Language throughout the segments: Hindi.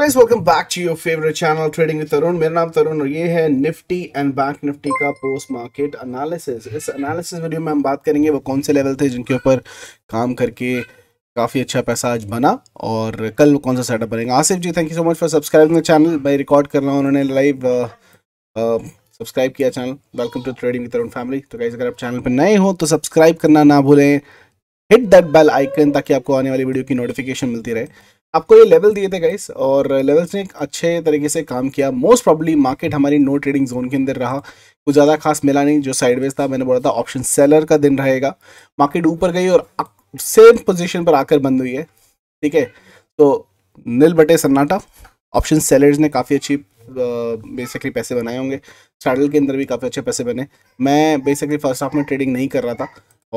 guys welcome back to your favourite channel trading with Tarun मेरा नाम तरुण और ये है निफ्टी एंड बैंक निफ्टी का पोस्ट मार्केट एनालिसिस इस एनालिसिस वीडियो में हम बात करेंगे वो कौन से लेवल थे जिनके ऊपर काम करके काफ़ी अच्छा पैसा आज बना और कल कौन सा सेटअप बनेगा Asif ji thank you so much for subscribing the channel bye record कर रहा हूँ उन्होंने लाइव सब्सक्राइब uh, uh, किया channel welcome to trading with Tarun family तो गाइज अगर आप चैनल पर नए हो तो सब्सक्राइब करना ना भूलें हिट दैट बेल आइकन ताकि आपको आने वाली वीडियो की नोटिफिकेशन मिलती रहे आपको ये लेवल दिए थे गाइस और लेवल्स ने अच्छे तरीके से काम किया मोस्ट प्रॉब्ली मार्केट हमारी नो ट्रेडिंग जोन के अंदर रहा कुछ ज़्यादा खास मिला नहीं जो साइडवेज था मैंने बोला था ऑप्शन सेलर का दिन रहेगा मार्केट ऊपर गई और सेम पोजीशन पर आकर बंद हुई है ठीक है तो नील बटे सन्नाटा ऑप्शन सेलर्स ने काफ़ी अच्छी बेसिकली पैसे बनाए होंगे स्टार्टल के अंदर भी काफ़ी अच्छे पैसे बने मैं बेसिकली फर्स्ट हाफ में ट्रेडिंग नहीं कर रहा था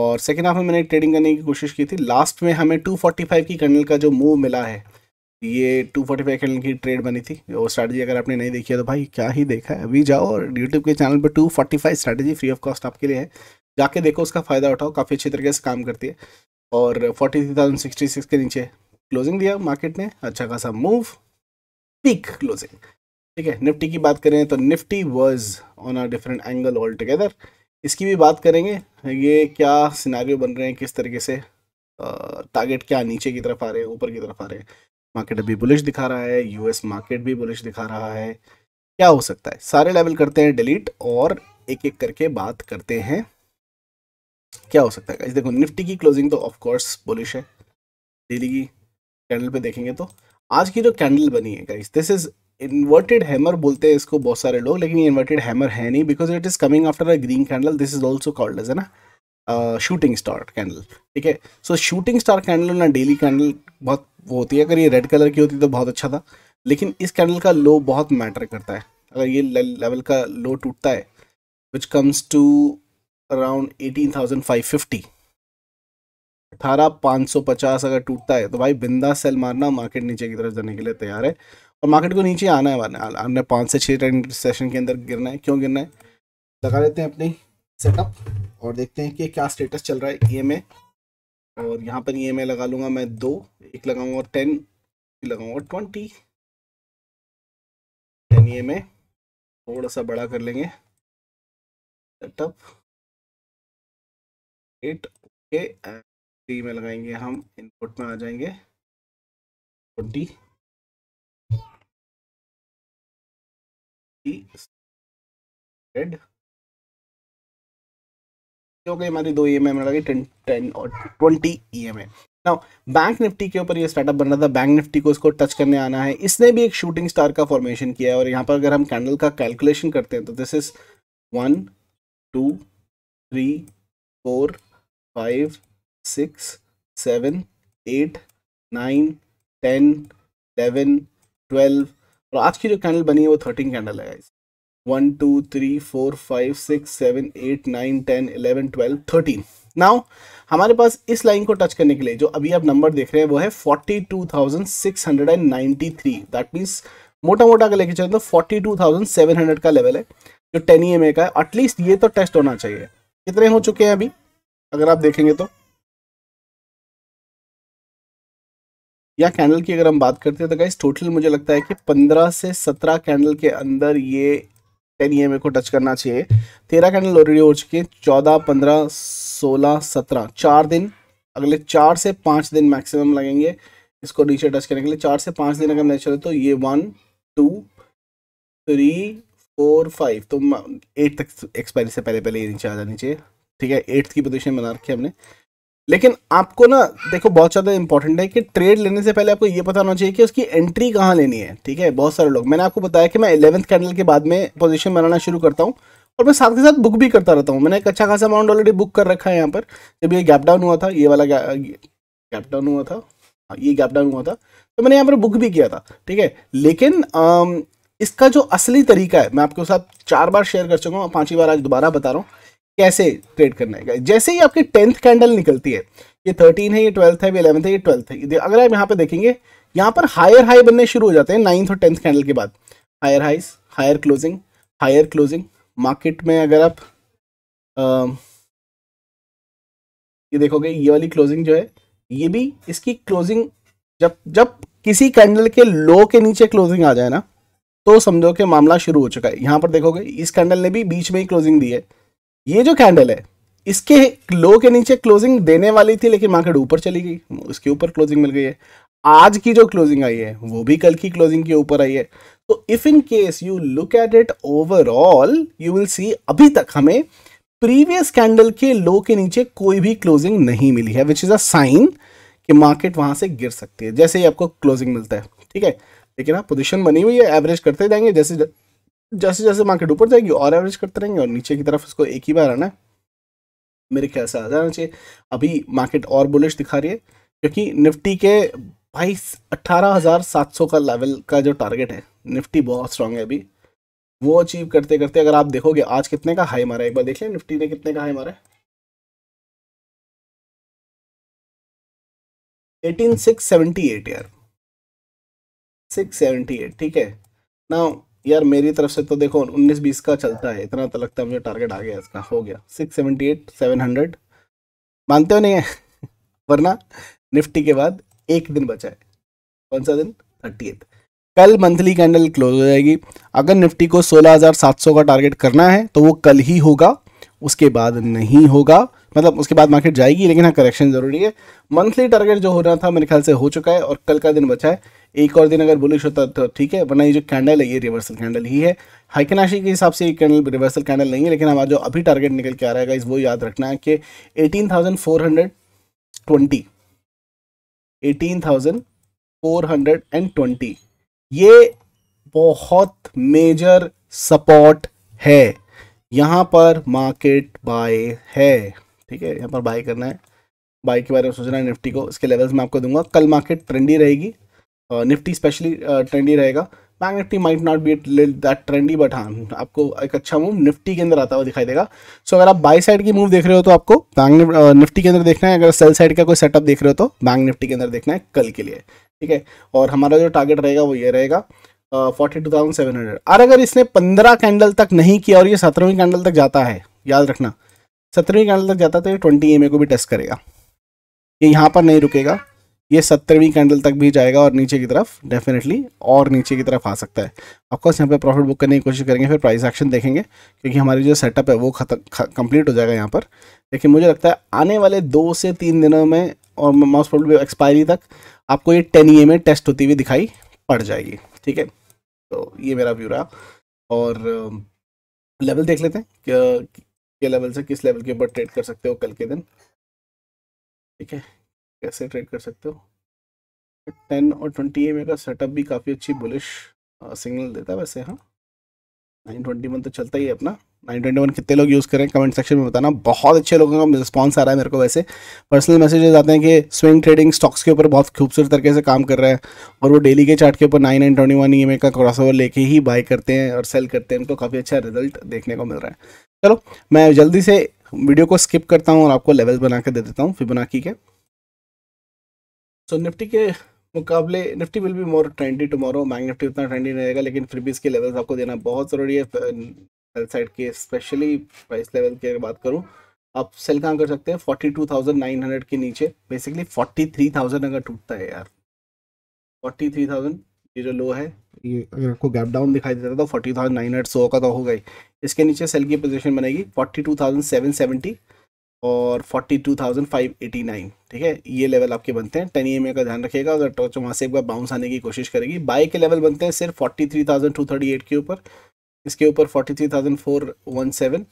और सेकेंड हाफ में मैंने ट्रेडिंग करने की कोशिश की थी लास्ट में हमें 245 की कैंडल का जो मूव मिला है ये 245 कैंडल की ट्रेड बनी थी वो स्ट्रैटेजी अगर आपने नहीं देखी है तो भाई क्या ही देखा है अभी जाओ और यूट्यूब के चैनल पर 245 स्ट्रैटेजी फ्री ऑफ कॉस्ट आपके लिए है जाके देखो उसका फ़ायदा उठाओ काफ़ी अच्छी तरीके से काम करती है और forty three thousand sixty six के नीचे क्लोजिंग दिया मार्केट ने अच्छा खासा मूव पीक क्लोजिंग ठीक है निफ्टी की बात करें तो Nifty was on a different angle all together इसकी भी बात करेंगे ये क्या सिनारियो बन रहे हैं किस तरीके से टारगेट क्या नीचे की तरफ आ रहे हैं ऊपर की तरफ आ रहे हैं मार्केट अभी बुलिश दिखा रहा है यूएस मार्केट भी बुलिश दिखा रहा है क्या हो सकता है सारे लेवल करते हैं डिलीट और एक एक करके बात करते हैं क्या हो सकता है देखो निफ्टी की क्लोजिंग तो ऑफकोर्स बुलिश है डेली की कैंडल पे देखेंगे तो आज की जो कैंडल बनी है दिस इज इन्वर्टेड हैमर बोलते हैं इसको बहुत सारे लोग लेकिन ये इन्वर्टेड हैमर है नहीं because it is coming after a green candle this is also called as है ना शूटिंग स्टार कैंडल ठीक है सो शूटिंग स्टार कैंडल ना डेली कैंडल बहुत वो होती है अगर ये रेड कलर की होती तो बहुत अच्छा था लेकिन इस कैंडल का लो बहुत मैटर करता है अगर ये लेवल का लो टूटता है which comes to around eighteen thousand five fifty अठारह पाँच सौ पचास अगर टूटता है तो भाई बिंदा सेल मारना मार्केट नीचे की तरफ जाने के लिए तैयार है और मार्केट को नीचे आना है हमने पाँच से छः ट्रेंड सेशन के अंदर गिरना है क्यों गिरना है लगा लेते हैं अपनी सेटअप और देखते हैं कि क्या स्टेटस चल रहा है ई e एम और यहाँ पर ई e एम लगा लूँगा मैं दो एक लगाऊँगा टेन लगाऊँगा twenty ten E M e थोड़ा सा बड़ा कर लेंगे सेटअप एट ओके थ्री में लगाएंगे हम इनपुट में आ जाएंगे ट्वेंटी रेड हो गई हमारी दो ई एम टेन टेन और twenty E M now bank Nifty के ऊपर ये स्टार्टअप बन रहा था बैंक निफ्टी को इसको टच करने आना है इसने भी एक शूटिंग स्टार का फॉर्मेशन किया है और यहाँ पर अगर हम कैंडल का कैलकुलेशन करते हैं तो this is one two three four five six seven eight nine ten eleven twelve और आज की जो कैंडल बनी है वो थर्टीन कैंडल है guys one two three four five six seven eight nine ten eleven twelve thirteen now हमारे पास इस लाइन को टच करने के लिए जो अभी आप नंबर देख रहे हैं वो है forty two thousand six hundred and ninety three that means मोटा मोटा अगर लेके चलें तो forty two thousand seven hundred का लेवल है जो टेन ई एम ए का है एटलीस्ट ये तो टेस्ट होना चाहिए कितने हो चुके हैं अभी अगर आप देखेंगे तो या कैंडल की अगर हम बात करते हैं तो गाइस टोटल मुझे लगता है कि 15 से 17 कैंडल के अंदर ये टेन ई को टच करना चाहिए तेरह कैंडल ऑलरेडी हो चुके हैं चौदह पंद्रह सोलह सत्रह चार दिन अगले चार से पाँच दिन मैक्सिमम लगेंगे इसको नीचे टच करने के लिए चार से पाँच दिन अगर नहीं चले तो ये one two three four five तो एट तक एक्सपायरी से पहले पहले ये नीचे आ जानी चाहिए ठीक है एट्थ की पोजिशन बना रखी है हमने लेकिन आपको ना देखो बहुत ज़्यादा इंपॉर्टेंट है कि ट्रेड लेने से पहले आपको ये पता होना चाहिए कि उसकी एंट्री कहाँ लेनी है ठीक है बहुत सारे लोग मैंने आपको बताया कि मैं इलेवंथ कैंडल के बाद में पोजीशन बनाना शुरू करता हूँ और मैं साथ के साथ बुक भी करता रहता हूँ मैंने एक अच्छा खासा अमाउंट ऑलरेडी बुक कर रखा है यहाँ पर जब ये गैप डाउन हुआ था ये वाला गैप डाउन हुआ था हाँ, ये गैप डाउन हुआ था तो मैंने यहाँ पर बुक भी किया था ठीक है लेकिन इसका जो असली तरीका है मैं आपके साथ चार बार शेयर कर चुका हूँ पाँचवीं बार आज दोबारा बता रहा हूँ कैसे ट्रेड करना है जैसे ही आपकी टेंथ कैंडल निकलती है ये थर्टीन है ये ट्वेल्थ है ये इलेवंथ है ये ट्वेल्थ है अगर आप यहाँ पे देखेंगे यहाँ पर हायर हाई बनने शुरू हो जाते हैं नाइन्थ और टेंथ कैंडल के बाद higher highs higher closing higher closing market में अगर आप आ, ये देखोगे ये वाली क्लोजिंग जो है ये भी इसकी क्लोजिंग जब जब किसी कैंडल के लो के नीचे क्लोजिंग आ जाए ना तो समझो कि मामला शुरू हो चुका है यहाँ पर देखोगे इस कैंडल ने भी बीच में ही क्लोजिंग दी है ये जो कैंडल है इसके लो के नीचे क्लोजिंग देने वाली थी लेकिन मार्केट ऊपर चली गई उसके ऊपर क्लोजिंग मिल गई है आज की जो क्लोजिंग आई है वो भी कल की क्लोजिंग के ऊपर आई है तो if in case you look at it overall you will see अभी तक हमें प्रीवियस कैंडल के लो के नीचे कोई भी क्लोजिंग नहीं मिली है विच इज अ साइन कि मार्केट वहां से गिर सकती है जैसे ही आपको क्लोजिंग मिलता है ठीक है लेकिन आप हाँ, पोजिशन बनी हुई है एवरेज करते जाएंगे जैसे जैसे जैसे मार्केट ऊपर जाएगी और एवरेज करते रहेंगे और नीचे की तरफ इसको एक ही बार आना मेरे ख्याल से आ जाना चाहिए अभी मार्केट और बुलिश दिखा रही है क्योंकि निफ्टी के बाईस अट्ठारह हज़ार सात सौ का लेवल का जो टारगेट है निफ्टी बहुत स्ट्रांग है अभी वो अचीव करते करते अगर आप देखोगे आज कितने का हाई मारा है एक बार देख लें निफ्टी ने कितने का हाई मारा है एटीन सिक्स सेवेंटी एट यार सिक्स सेवेंटी एट ठीक है ना यार मेरी तरफ से तो देखो 19 बीस का चलता है इतना तो लगता है मुझे टारगेट आ गया इसका हो गया six seventy eight seven hundred मानते हो नहीं है वरना निफ्टी के बाद एक दिन बचा है कौन सा दिन थर्टी कल मंथली कैंडल क्लोज हो जाएगी अगर निफ्टी को 16,700 का टारगेट करना है तो वो कल ही होगा उसके बाद नहीं होगा मतलब उसके बाद मार्केट जाएगी लेकिन हाँ करेक्शन जरूरी है मंथली टारगेट जो हो रहा था मेरे ख्याल से हो चुका है और कल का दिन बचा है एक और दिन अगर बुलिश होता तो ठीक है वरना ये जो कैंडल है ये रिवर्सल कैंडल ही है हाइकनाशी के हिसाब से ये कैंडल रिवर्सल कैंडल नहीं है लेकिन हमारा जो अभी टारगेट निकल के आ रहा है वो याद रखना है कि eighteen thousand four hundred twenty eighteen thousand four hundred and twenty ये बहुत मेजर सपोर्ट है यहाँ पर मार्केट बाय है ठीक है यहाँ पर बाय करना है बाय के बारे में सोचना है निफ्टी को इसके लेवल्स मैं आपको दूंगा कल मार्केट ट्रेंडी रहेगी निफ्टी स्पेशली ट्रेंडी रहेगा bank Nifty might not be that trendy but हाँ आपको एक अच्छा मूव निफ्टी के अंदर आता हुआ दिखाई देगा सो so, अगर आप बाई साइड की मूव देख रहे हो तो आपको बैंक निफ्टी के अंदर देखना है अगर सेल साइड का कोई सेटअप देख रहे हो तो बैंक निफ्टी के अंदर देखना है कल के लिए ठीक है और हमारा जो टारगेट रहेगा वो ये रहेगा forty two thousand seven hundred और अगर इसने पंद्रह कैंडल तक नहीं किया और ये सत्रहवीं कैंडल तक जाता है याद रखना सत्रहवीं कैंडल तक जाता है तो ये ट्वेंटी एम को भी टेस्ट करेगा ये यहाँ पर नहीं रुकेगा ये सत्तरवीं कैंडल तक भी जाएगा और नीचे की तरफ डेफिनेटली और नीचे की तरफ आ सकता है ऑफकोर्स यहाँ पे प्रॉफिट बुक करने की कोशिश करेंगे फिर प्राइस एक्शन देखेंगे क्योंकि हमारी जो सेटअप है वो खत्म कंप्लीट हो जाएगा यहाँ पर लेकिन मुझे लगता है आने वाले दो से तीन दिनों में और माउस प्रॉब्लम एक्सपायरी तक आपको ये टेन ई में टेस्ट होती हुई दिखाई पड़ जाएगी ठीक है तो ये मेरा व्यू रहा और लेवल देख लेते हैं क्या लेवल से किस लेवल के ऊपर ट्रेड कर सकते हो कल के दिन ठीक है कैसे ट्रेड कर सकते हो टेन और ट्वेंटी एम का सेटअप भी काफ़ी अच्छी बुलिश सिग्नल देता है वैसे हाँ नाइन ट्वेंटी वन तो चलता ही है अपना नाइन ट्वेंटी वन कितने लोग यूज़ करें कमेंट सेक्शन में बताना बहुत अच्छे लोगों का रिस्पॉन्स आ रहा है मेरे को वैसे पर्सनल मैसेजेस आते हैं कि स्विंग ट्रेडिंग स्टॉक्स के ऊपर बहुत खूबसूरत तरीके से काम कर रहा है और वो डेली के चार्ट के ऊपर nine nine twenty one E e का क्रॉस ओवर लेके ही बाय करते हैं और सेल करते हैं उनको काफ़ी अच्छा रिजल्ट देखने को मिल रहा है चलो मैं जल्दी से वीडियो को स्किप करता हूँ और आपको लेवल बना के दे देता हूँ फिर बना के सो तो निफ्टी के मुकाबले Nifty will be more trendy tomorrow मैंग निफ्टी उतना ट्रेंडी नहीं रहेगा लेकिन फिर भी इसके लेवल्स आपको देना बहुत ज़रूरी है साइड के स्पेशली प्राइस लेवल की अगर बात करूँ आप सेल कहाँ कर सकते हैं forty two thousand nine hundred के नीचे बेसिकली फोर्टी थ्री थाउजेंड अगर टूटता है यार फोर्टी थ्री थाउजेंड ये जो लो है ये अगर आपको गैप डाउन दिखाई देता है तो फोर्टी थाउजेंड नाइन हंड्रेड सौ का तो होगा ही इसके नीचे सेल की पोजीशन बनेगी forty two thousand seven seventy और forty two thousand five eighty nine ठीक है ये लेवल आपके बनते हैं टेन ई ए का ध्यान रखेगा अगर टॉर्च वहाँ से एक बार बाउंस आने की कोशिश करेगी बाई के लेवल बनते हैं सिर्फ forty three thousand two thirty eight के ऊपर इसके ऊपर forty three thousand four one seven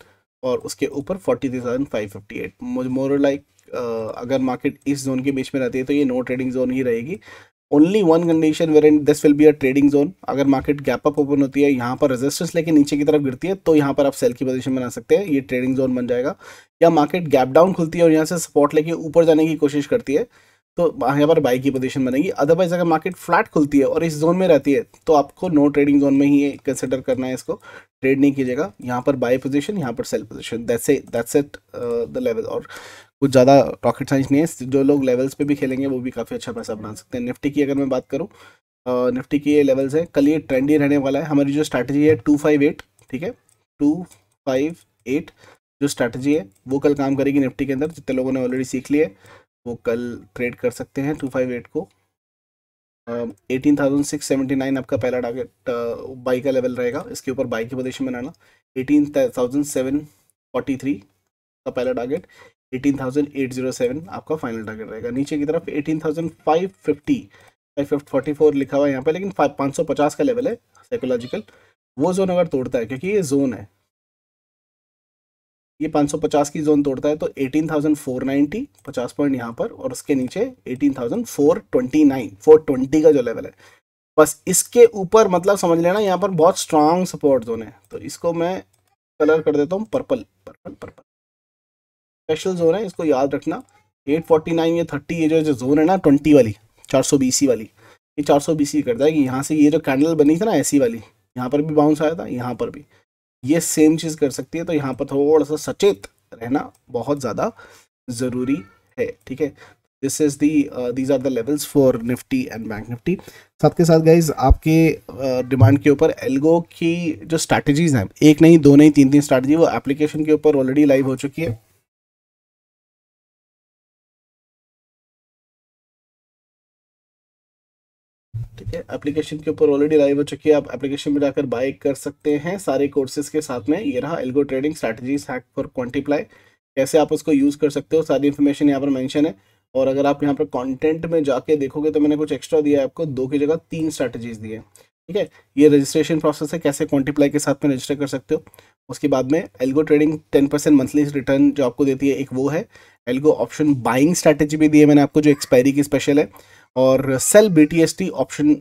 और उसके ऊपर forty three thousand five fifty eight more like अगर मार्केट इस जोन के बीच में रहती है तो ये नो ट्रेडिंग जोन ही रहेगी only one condition where and this will be a trading zone अगर मार्केट गैप अप ओपन होती है यहाँ पर रेजिस्टेंस लेके नीचे की तरफ गिरती है तो यहाँ पर आप सेल की पोजीशन बना सकते हैं ये ट्रेडिंग जोन बन जाएगा या मार्केट गैप डाउन खुलती है और यहाँ से सपोर्ट लेके ऊपर जाने की कोशिश करती है तो यहाँ पर बाई की पोजिशन बनेगी अदरवाइज अगर मार्केट फ्लैट खुलती है और इस जोन में रहती है तो आपको नो ट्रेडिंग जोन में ही कंसिडर करना है इसको ट्रेड नहीं कीजिएगा यहाँ पर बाई पोजिशन यहाँ पर sell position that's that's it the level और कुछ ज़्यादा रॉकेट साइंस नहीं है जो लोग लेवल्स पे भी खेलेंगे वो भी काफ़ी अच्छा पैसा बना सकते हैं निफ्टी की अगर मैं बात करूँ निफ्टी की ये लेवल्स है कल ये ट्रेंडी रहने वाला है हमारी जो स्ट्रैटेजी है टू फाइव एट ठीक है टू फाइव एट जो स्ट्रैटेजी है वो कल काम करेगी निफ्टी के अंदर जितने लोगों ने ऑलरेडी सीख लिया है वो कल ट्रेड कर सकते हैं टू फाइव एट को eighteen thousand six seventy nine आपका पहला टारगेट बाई का लेवल रहेगा इसके ऊपर बाई की पोजिशन बनाना eighteen thousand seven forty three का पहला टारगेट 18,807 आपका फाइनल टारगेट रहेगा नीचे की तरफ 18,550 544 लिखा हुआ है यहाँ पे लेकिन 550 का लेवल है साइकोलॉजिकल वो जोन अगर तोड़ता है क्योंकि ये जोन है ये 550 की जोन तोड़ता है तो 18,490 50 पॉइंट यहाँ पर और उसके नीचे 18,429 420 का जो लेवल है बस इसके ऊपर मतलब समझ लेना यहाँ पर बहुत स्ट्रांग सपोर्ट जोन है तो इसको मैं कलर कर देता हूँ purple purple purple special zone है इसको याद रखना 849 या 30 ये जो जो जोन है ना 20 वाली 400 बीसी वाली ये 400 सौ कर जाएगी यहाँ से ये जो कैंडल बनी थी ना ऐसी वाली यहाँ पर भी बाउंस आया था यहाँ पर भी ये सेम चीज़ कर सकती है तो यहाँ पर थोड़ा सा सचेत रहना बहुत ज़्यादा ज़रूरी है ठीक है this is the these are the levels for Nifty and bank Nifty साथ के साथ गाइज आपके डिमांड uh, के ऊपर एल्गो की जो स्ट्रैटेजीज हैं एक नहीं दो नहीं तीन तीन स्ट्रैटेजी वो एप्लीकेशन के ऊपर ऑलरेडी लाइव हो चुकी है एप्लीकेशन के ऊपर ऑलरेडी लाइव हो चुकी है आप एप्लीकेशन में जाकर बाय कर सकते हैं सारे कोर्सेज के साथ में ये रहा algo trading strategies hack for Quantiply कैसे आप उसको यूज़ कर सकते हो सारी इन्फॉर्मेशन यहाँ पर मैंशन है और अगर आप यहाँ पर कॉन्टेंट में जाके देखोगे तो मैंने कुछ एक्स्ट्रा दिया है आपको दो की जगह तीन स्ट्रैटेजीज दिए ठीक है ये रजिस्ट्रेशन प्रोसेस है कैसे क्वान्टीप्लाई के साथ में रजिस्टर कर सकते हो उसके बाद में algo trading ten percent monthly return जो आपको देती है एक वो है एल्गो ऑप्शन बाइंग स्ट्रैटेजी भी दी है मैंने आपको जो एक्सपायरी की स्पेशल है और sell B option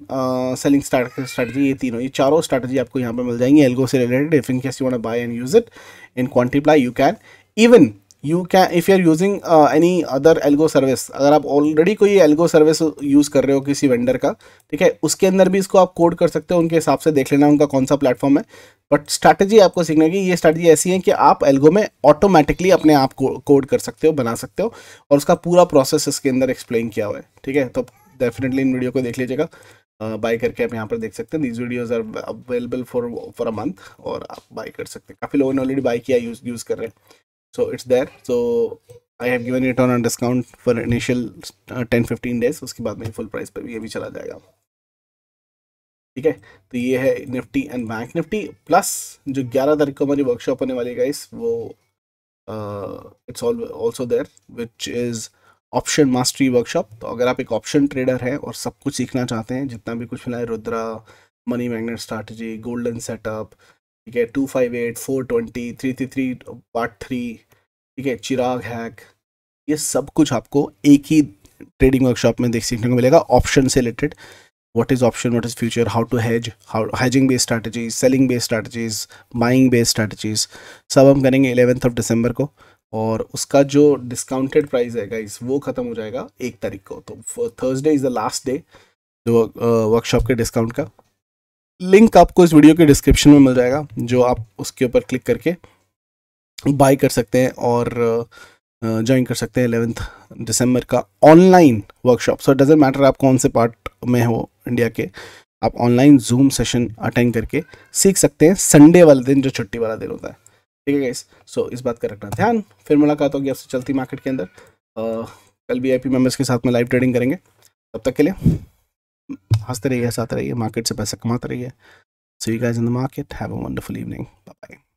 selling strategy ये तीनों ये चारों स्ट्रेटजी आपको यहाँ पे मिल जाएंगी एल्गो से related if in case you want buy and use it in Quantiply you can even you can if you are using any other algo service अगर आप ऑलरेडी कोई एल्गो सर्विस यूज़ कर रहे हो किसी वेंडर का ठीक है उसके अंदर भी इसको आप कोड कर सकते हो उनके हिसाब से देख लेना उनका कौन सा प्लेटफॉर्म है बट स्ट्रैटेजी आपको सीखने की ये स्ट्रैटेजी ऐसी है कि आप एल्गो में ऑटोमेटिकली अपने आप को कोड कर सकते हो बना सकते हो और उसका पूरा प्रोसेस इसके अंदर एक्सप्लेन किया हुआ है ठीक है तो डेफिनेटली इन वीडियो को देख लीजिएगा बाय uh, करके आप यहाँ पर देख सकते हैं these videos are available for for a month और आप बाई कर सकते हैं काफ़ी लोगों ने ऑलरेडी बाई किया यूज यूज़ कर रहे हैं so it's there so I have given it on discount for initial ten fifteen days उसके बाद में फुल प्राइस पर भी ये भी चला जाएगा ठीक है तो ये है Nifty and bank Nifty plus जो ग्यारह तारीख को हमारी वर्कशॉप होने वाली है गाइस वो it's also there which is option mastery workshop तो अगर आप एक ऑप्शन ट्रेडर हैं और सब कुछ सीखना चाहते हैं जितना भी कुछ मिला है Rudra money magnet strategy golden setup ठीक है two five eight four twenty three three three part three ठीक है चिराग हैक ये सब कुछ आपको एक ही ट्रेडिंग वर्कशॉप में देख सीखने को मिलेगा ऑप्शन से related what is option what is future how to hedge how hedging based strategies selling based strategies buying based strategies सब हम करेंगे 11th ऑफ दिसंबर को और उसका जो डिस्काउंटेड प्राइस है गाइस वो ख़त्म हो जाएगा एक तारीख को तो Thursday is the last day जो वर्कशॉप के डिस्काउंट का लिंक आपको इस वीडियो के डिस्क्रिप्शन में मिल जाएगा जो आप उसके ऊपर क्लिक करके बाय कर सकते हैं और ज्वाइन कर सकते हैं एलेवेंथ दिसंबर का online workshop so doesn't matter आप कौन से पार्ट में हो इंडिया के आप ऑनलाइन जूम सेशन अटेंड करके सीख सकते हैं संडे वाले दिन जो छुट्टी वाला दिन होता है ठीक है गाइस सो इस बात का रखना ध्यान फिर मुलाकात होगी आपसे चलती मार्केट के अंदर आ, कल भी आई पी मेम्बर्स के साथ में लाइव ट्रेडिंग करेंगे तब तक के लिए हंसते रहिए हंसाते रहिए मार्केट से पैसा कमाते रहिए so you guys in the market have a wonderful evening bye bye